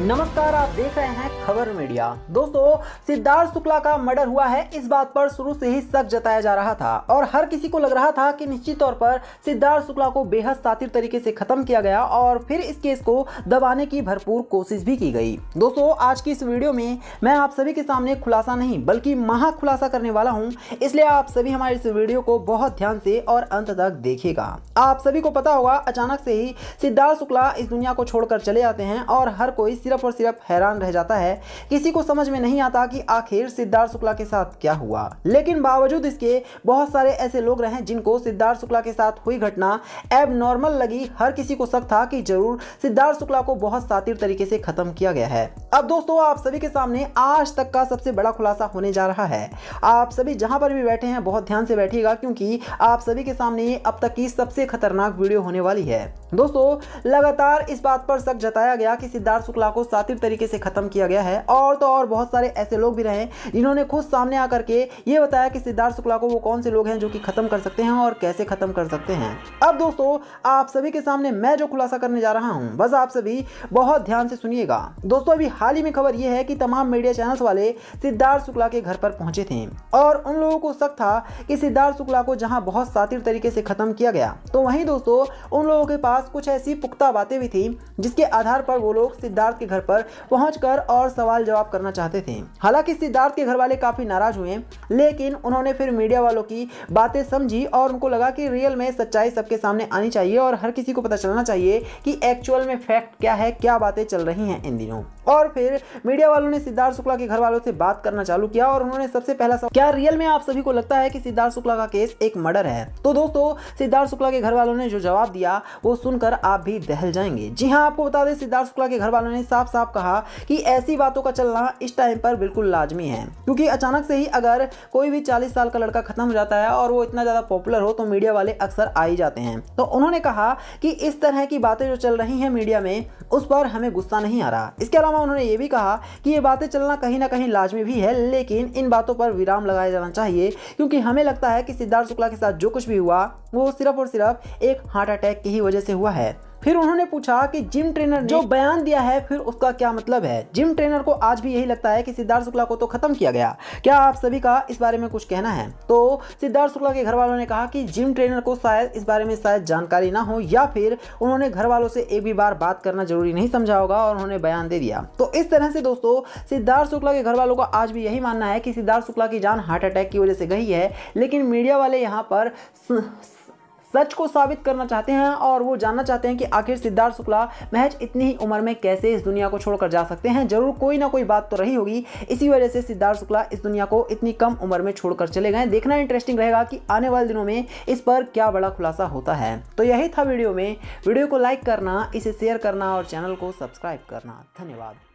नमस्कार आप देख रहे हैं खबर मीडिया दोस्तों सिद्धार्थ शुक्ला का मर्डर हुआ है इस बात पर शुरू से ही शक जताया जा रहा था और हर किसी को लग रहा था कि निश्चित तौर पर सिद्धार्थ शुक्ला को बेहद सातिर तरीके से खत्म किया गया और फिर इस केस को दबाने की भरपूर कोशिश भी की गई दोस्तों आज की इस वीडियो में मैं आप सभी के सामने खुलासा नहीं बल्कि महा खुलासा करने वाला हूँ इसलिए आप सभी हमारे इस वीडियो को बहुत ध्यान से और अंत तक देखेगा आप सभी को पता होगा अचानक से ही सिद्धार्थ शुक्ला इस दुनिया को छोड़कर चले जाते हैं और हर कोई सिर्फ और सिर्फ हैरान रह जाता है किसी को समझ में नहीं आता कि आखिर सिद्धार्थ शुक्ला के साथ क्या हुआ लेकिन बावजूद इसके बहुत सारे ऐसे लोग रहे जिनको सिद्धार्थ शुक्ला के साथ हुई घटना एब लगी हर किसी को शक था कि जरूर सिद्धार्थ शुक्ला को बहुत सातिर तरीके से खत्म किया गया है अब दोस्तों आप सभी के सामने आज तक का सबसे बड़ा खुलासा होने जा रहा है आप सभी जहां पर भी बैठे हैं बहुत ध्यान से बैठिएगा क्योंकि आप सभी के सामने अब तक की सबसे खतरनाक वीडियो होने वाली है दोस्तों लगातार इस बात पर शक जताया गया कि सिद्धार्थ शुक्ला को सातिर तरीके से ख़त्म किया गया है और तो और बहुत सारे ऐसे लोग भी रहे जिन्होंने खुद सामने आकर के ये बताया कि सिद्धार्थ शुक्ला को वो कौन से लोग हैं जो कि ख़त्म कर सकते हैं और कैसे ख़त्म कर सकते हैं अब दोस्तों आप सभी के सामने मैं जो खुलासा करने जा रहा हूँ बस आप सभी बहुत ध्यान से सुनिएगा दोस्तों अभी हाल ही में खबर यह है कि तमाम मीडिया चैनल्स वाले सिद्धार्थ शुक्ला के घर पर पहुंचे थे और उन लोगों को शक था कि सिद्धार्थ शुक्ला को जहां बहुत सातिर तरीके से ख़त्म किया गया तो वहीं दोस्तों उन लोगों के पास कुछ ऐसी पुख्ता बातें भी थी जिसके आधार पर वो लोग सिद्धार्थ के घर पर पहुँच और सवाल जवाब करना चाहते थे हालांकि सिद्धार्थ के घर वाले काफ़ी नाराज हुए लेकिन उन्होंने फिर मीडिया वालों की बातें समझी और उनको लगा कि रियल में सच्चाई सबके सामने आनी चाहिए और हर किसी को पता चलना चाहिए कि एक्चुअल में फैक्ट क्या है क्या बातें चल रही हैं इन दिनों और फिर मीडिया वालों ने सिद्धार्थ शुक्ला के घर वालों से बात करना चालू किया और उन्होंने सबसे पहला सवाल क्या रियल में आप सभी को लगता है कि सिद्धार्थ शुक्ला का केस एक मर्डर है तो दोस्तों सिद्धार्थ शुक्ला के घर वालों ने जो जवाब दिया वो सुनकर आप भी दहल जाएंगे जी हाँ आपको बता दें सिद्धार्थ शुक्ला के घर वालों ने साफ साफ कहा कि ऐसी बातों का चलना इस टाइम पर बिल्कुल लाजमी है क्योंकि अचानक से ही अगर कोई भी चालीस साल का लड़का खत्म हो जाता है और वो इतना ज़्यादा पॉपुलर हो तो मीडिया वाले अक्सर आ ही जाते हैं तो उन्होंने कहा कि इस तरह की बातें जो चल रही हैं मीडिया में उस पर हमें गुस्सा नहीं आ रहा इसके अलावा उन्होंने ये भी कहा कि ये बातें चलना कहीं ना कहीं लाजमी भी है लेकिन इन बातों पर विराम लगाया जाना चाहिए क्योंकि हमें लगता है कि सिद्धार्थ शुक्ला के साथ जो कुछ भी हुआ वो सिर्फ और सिर्फ एक हार्ट अटैक की ही वजह से हुआ है फिर उन्होंने पूछा कि जिम ट्रेनर ने जो बयान दिया है फिर उसका क्या मतलब है जिम ट्रेनर को आज भी यही लगता है कि सिद्धार्थ शुक्ला को तो खत्म किया गया क्या आप सभी का इस बारे में कुछ कहना है तो सिद्धार्थ शुक्ला के घर वालों ने कहा कि जिम ट्रेनर को शायद इस बारे में शायद जानकारी ना हो या फिर उन्होंने घर वालों से एक भी बार बात करना जरूरी नहीं समझा होगा और उन्होंने बयान दे दिया तो इस तरह से दोस्तों सिद्धार्थ शुक्ला के घर वालों का आज भी यही मानना है कि सिद्धार्थ शुक्ला की जान हार्ट अटैक की वजह से गई है लेकिन मीडिया वाले यहाँ पर सच को साबित करना चाहते हैं और वो जानना चाहते हैं कि आखिर सिद्धार्थ शुक्ला महज इतनी ही उम्र में कैसे इस दुनिया को छोड़कर जा सकते हैं जरूर कोई ना कोई बात तो रही होगी इसी वजह से सिद्धार्थ शुक्ला इस दुनिया को इतनी कम उम्र में छोड़कर चले गए देखना इंटरेस्टिंग रहेगा कि आने वाले दिनों में इस पर क्या बड़ा खुलासा होता है तो यही था वीडियो में वीडियो को लाइक करना इसे शेयर करना और चैनल को सब्सक्राइब करना धन्यवाद